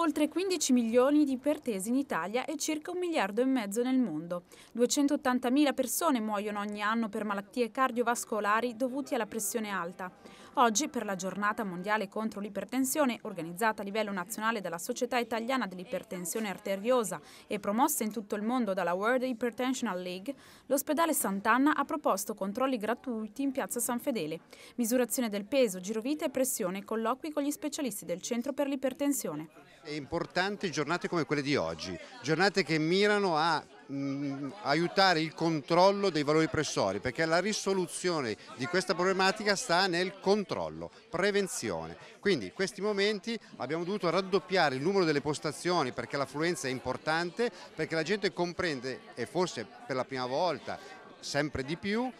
oltre 15 milioni di ipertesi in Italia e circa un miliardo e mezzo nel mondo. 280.000 persone muoiono ogni anno per malattie cardiovascolari dovute alla pressione alta. Oggi, per la giornata mondiale contro l'ipertensione, organizzata a livello nazionale dalla Società Italiana dell'Ipertensione Arteriosa e promossa in tutto il mondo dalla World Hypertension League, l'ospedale Sant'Anna ha proposto controlli gratuiti in piazza San Fedele, misurazione del peso, girovita e pressione, colloqui con gli specialisti del Centro per l'Ipertensione. È importante giornate come quelle di oggi, giornate che mirano a mh, mm, aiutare il controllo dei valori pressori perché la risoluzione di questa problematica sta nel controllo, prevenzione. Quindi in questi momenti abbiamo dovuto raddoppiare il numero delle postazioni perché l'affluenza è importante, perché la gente comprende e forse per la prima volta sempre di più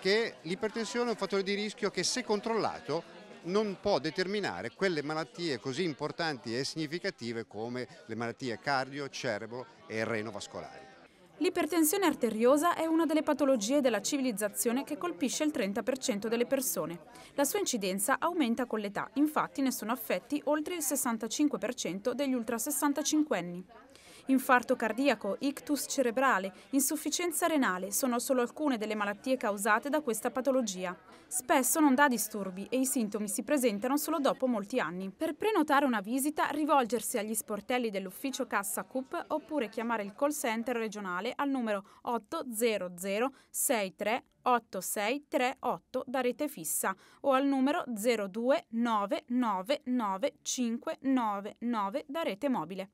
che l'ipertensione è un fattore di rischio che se controllato non può determinare quelle malattie così importanti e significative come le malattie cardio, cerebro e renovascolari. L'ipertensione arteriosa è una delle patologie della civilizzazione che colpisce il 30% delle persone. La sua incidenza aumenta con l'età, infatti ne sono affetti oltre il 65% degli ultra 65 anni. Infarto cardiaco, ictus cerebrale, insufficienza renale sono solo alcune delle malattie causate da questa patologia. Spesso non dà disturbi e i sintomi si presentano solo dopo molti anni. Per prenotare una visita, rivolgersi agli sportelli dell'ufficio Cassa CUP oppure chiamare il call center regionale al numero 800 63 8638 da rete fissa o al numero 02 999 599 da rete mobile.